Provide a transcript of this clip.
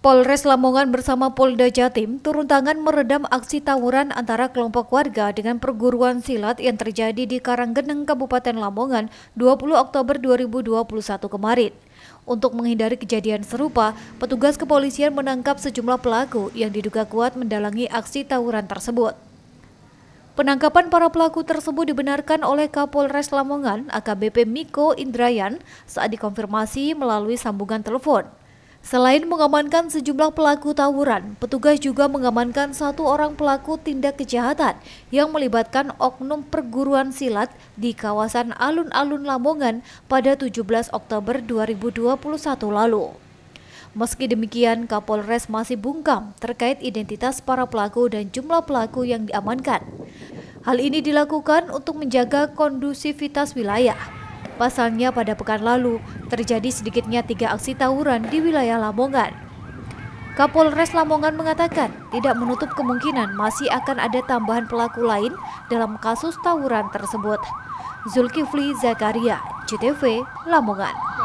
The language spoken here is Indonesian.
Polres Lamongan bersama Polda Jatim turun tangan meredam aksi tawuran antara kelompok warga dengan perguruan silat yang terjadi di Karanggeneng, Kabupaten Lamongan 20 Oktober 2021 kemarin. Untuk menghindari kejadian serupa, petugas kepolisian menangkap sejumlah pelaku yang diduga kuat mendalangi aksi tawuran tersebut. Penangkapan para pelaku tersebut dibenarkan oleh Kapolres Lamongan AKBP Miko Indrayan saat dikonfirmasi melalui sambungan telepon. Selain mengamankan sejumlah pelaku tawuran, petugas juga mengamankan satu orang pelaku tindak kejahatan yang melibatkan oknum perguruan silat di kawasan alun-alun Lamongan pada 17 Oktober 2021 lalu. Meski demikian, Kapolres masih bungkam terkait identitas para pelaku dan jumlah pelaku yang diamankan. Hal ini dilakukan untuk menjaga kondusivitas wilayah Pasalnya pada pekan lalu terjadi sedikitnya tiga aksi tawuran di wilayah Lamongan. Kapolres Lamongan mengatakan tidak menutup kemungkinan masih akan ada tambahan pelaku lain dalam kasus tawuran tersebut. Zulkifli Zakaria, CTV, Lamongan.